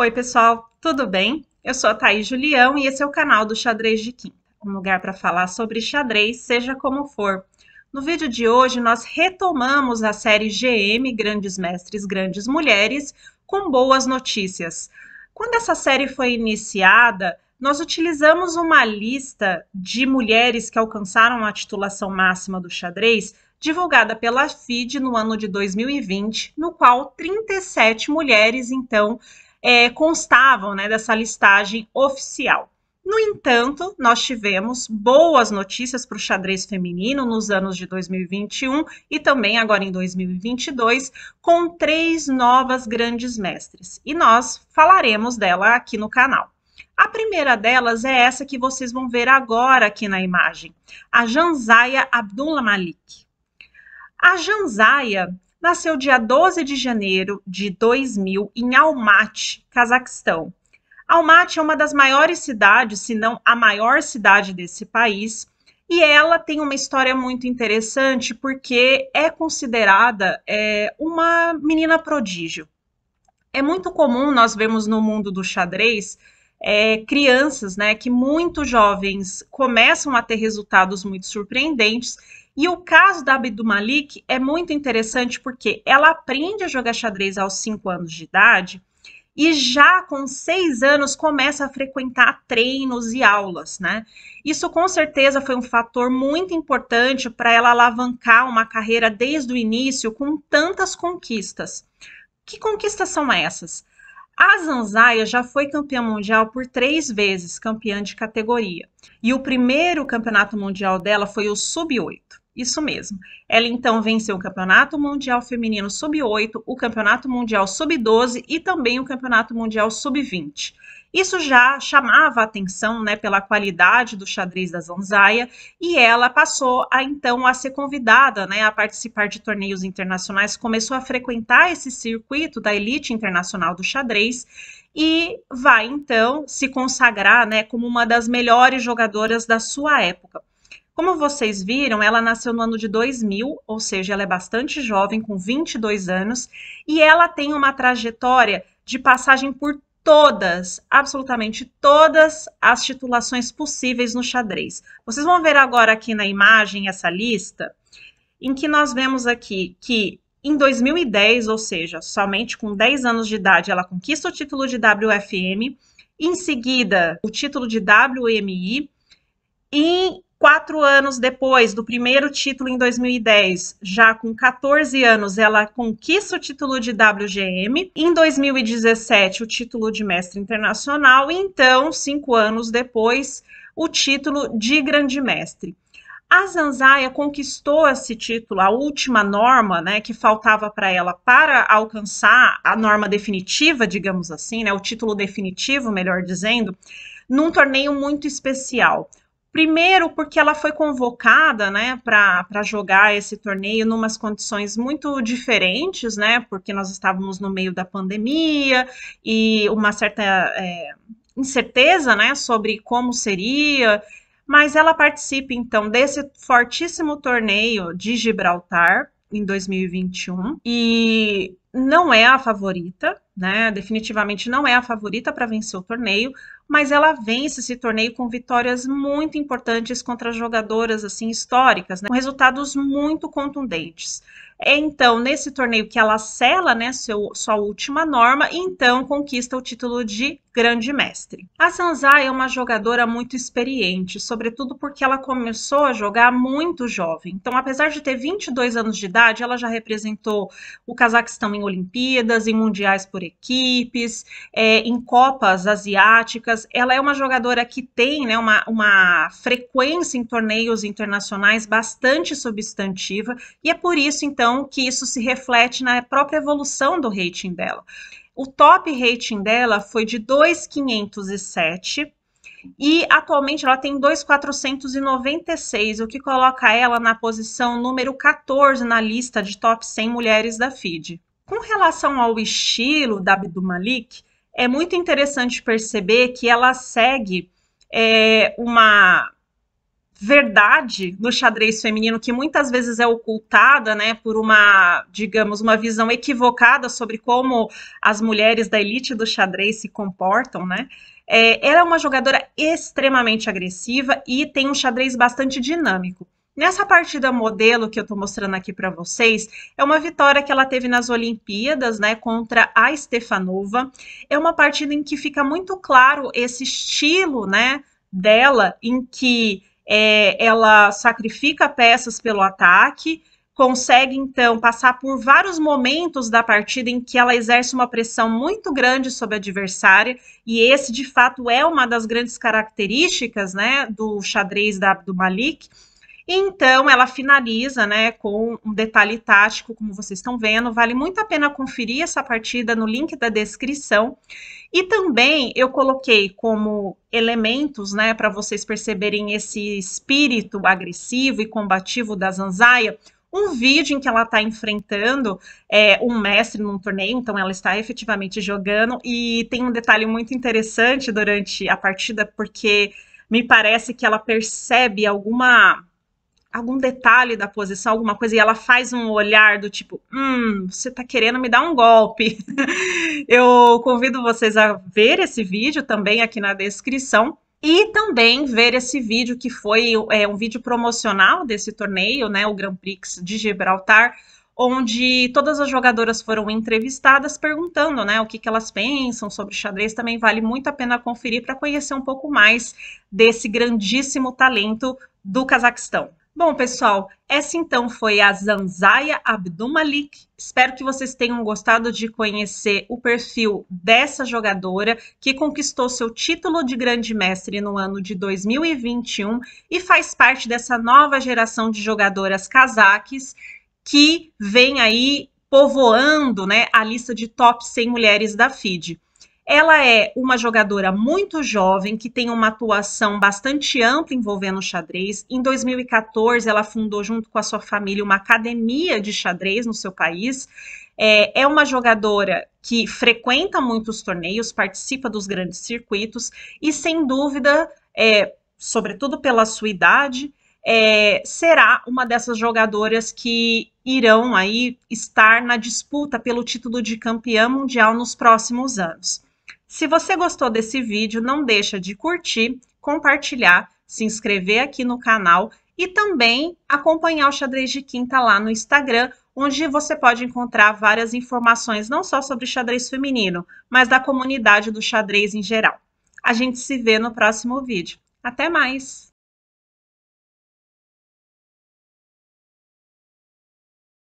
Oi, pessoal, tudo bem? Eu sou a Thaís Julião e esse é o canal do Xadrez de Quinta, um lugar para falar sobre xadrez, seja como for. No vídeo de hoje, nós retomamos a série GM Grandes Mestres, Grandes Mulheres, com boas notícias. Quando essa série foi iniciada, nós utilizamos uma lista de mulheres que alcançaram a titulação máxima do xadrez, divulgada pela FIDE no ano de 2020, no qual 37 mulheres, então, é, constavam né, dessa listagem oficial. No entanto, nós tivemos boas notícias para o xadrez feminino nos anos de 2021 e também agora em 2022, com três novas grandes mestres, e nós falaremos dela aqui no canal. A primeira delas é essa que vocês vão ver agora aqui na imagem, a Janzaya Abdullah Malik. A Janzaya nasceu dia 12 de janeiro de 2000 em Almaty, Cazaquistão. Almaty é uma das maiores cidades, se não a maior cidade desse país, e ela tem uma história muito interessante porque é considerada é, uma menina prodígio. É muito comum nós vemos no mundo do xadrez é, crianças, né, que muito jovens começam a ter resultados muito surpreendentes e o caso da Abdul Malik é muito interessante porque ela aprende a jogar xadrez aos 5 anos de idade e já com 6 anos começa a frequentar treinos e aulas, né? Isso com certeza foi um fator muito importante para ela alavancar uma carreira desde o início com tantas conquistas. Que conquistas são essas? A Zanzaya já foi campeã mundial por três vezes, campeã de categoria. E o primeiro campeonato mundial dela foi o Sub-8. Isso mesmo. Ela então venceu o Campeonato Mundial Feminino Sub-8, o Campeonato Mundial Sub-12 e também o Campeonato Mundial Sub-20. Isso já chamava atenção né, pela qualidade do xadrez da Zanzaia e ela passou a então a ser convidada né, a participar de torneios internacionais, começou a frequentar esse circuito da elite internacional do xadrez e vai então se consagrar né, como uma das melhores jogadoras da sua época. Como vocês viram, ela nasceu no ano de 2000, ou seja, ela é bastante jovem, com 22 anos, e ela tem uma trajetória de passagem por todas, absolutamente todas as titulações possíveis no xadrez. Vocês vão ver agora aqui na imagem essa lista, em que nós vemos aqui que em 2010, ou seja, somente com 10 anos de idade, ela conquista o título de WFM, em seguida, o título de WMI, e Quatro anos depois do primeiro título, em 2010, já com 14 anos, ela conquista o título de WGM. Em 2017, o título de mestre internacional. E então, cinco anos depois, o título de grande mestre. A Zanzaya conquistou esse título, a última norma né, que faltava para ela para alcançar a norma definitiva, digamos assim, né, o título definitivo, melhor dizendo, num torneio muito especial. Primeiro, porque ela foi convocada né, para jogar esse torneio em umas condições muito diferentes, né? Porque nós estávamos no meio da pandemia e uma certa é, incerteza né, sobre como seria. Mas ela participa então desse fortíssimo torneio de Gibraltar em 2021 e não é a favorita, né? Definitivamente não é a favorita para vencer o torneio, mas ela vence esse torneio com vitórias muito importantes contra jogadoras assim históricas, né, com resultados muito contundentes. É então nesse torneio que ela sela né, seu, sua última norma e então conquista o título de grande mestre. A Sanzai é uma jogadora muito experiente, sobretudo porque ela começou a jogar muito jovem. Então, apesar de ter 22 anos de idade, ela já representou o Cazaquistão em Olimpíadas, em mundiais por equipes, é, em Copas Asiáticas Lucas, ela é uma jogadora que tem né, uma, uma frequência em torneios internacionais bastante substantiva, e é por isso, então, que isso se reflete na própria evolução do rating dela. O top rating dela foi de 2,507 e atualmente ela tem 2,496, o que coloca ela na posição número 14 na lista de top 100 mulheres da FIDE. Com relação ao estilo da Abdul Malik, é muito interessante perceber que ela segue é, uma verdade no xadrez feminino que muitas vezes é ocultada, né, por uma, digamos, uma visão equivocada sobre como as mulheres da elite do xadrez se comportam, né? É, ela é uma jogadora extremamente agressiva e tem um xadrez bastante dinâmico. Nessa partida modelo que eu estou mostrando aqui para vocês, é uma vitória que ela teve nas Olimpíadas, né, contra a Stefanova. É uma partida em que fica muito claro esse estilo, né, dela, em que é, ela sacrifica peças pelo ataque, consegue então passar por vários momentos da partida em que ela exerce uma pressão muito grande sobre a adversária, e esse de fato é uma das grandes características, né, do xadrez da Abdul Malik então, ela finaliza né, com um detalhe tático, como vocês estão vendo. Vale muito a pena conferir essa partida no link da descrição. E também eu coloquei como elementos né, para vocês perceberem esse espírito agressivo e combativo da Zanzaia, um vídeo em que ela está enfrentando é, um mestre num torneio, então ela está efetivamente jogando, e tem um detalhe muito interessante durante a partida, porque me parece que ela percebe alguma algum detalhe da posição, alguma coisa, e ela faz um olhar do tipo, hum, você tá querendo me dar um golpe. Eu convido vocês a ver esse vídeo também aqui na descrição. E também ver esse vídeo que foi é, um vídeo promocional desse torneio, né? O Grand Prix de Gibraltar, onde todas as jogadoras foram entrevistadas perguntando né, o que, que elas pensam sobre xadrez. Também vale muito a pena conferir para conhecer um pouco mais desse grandíssimo talento do Cazaquistão. Bom, pessoal, essa então foi a Zanzaya Abdumalik. Espero que vocês tenham gostado de conhecer o perfil dessa jogadora que conquistou seu título de grande mestre no ano de 2021 e faz parte dessa nova geração de jogadoras cazaques que vem aí povoando né, a lista de top 100 mulheres da FIDE. Ela é uma jogadora muito jovem que tem uma atuação bastante ampla envolvendo xadrez. Em 2014, ela fundou junto com a sua família uma academia de xadrez no seu país. É, é, uma jogadora que frequenta muitos torneios, participa dos grandes circuitos e, sem dúvida, é, sobretudo pela sua idade, é, será uma dessas jogadoras que irão aí estar na disputa pelo título de campeã mundial nos próximos anos. Se você gostou desse vídeo, não deixa de curtir, compartilhar, se inscrever aqui no canal e também acompanhar o Xadrez de Quinta lá no Instagram, onde você pode encontrar várias informações não só sobre xadrez feminino, mas da comunidade do xadrez em geral. A gente se vê no próximo vídeo. Até mais!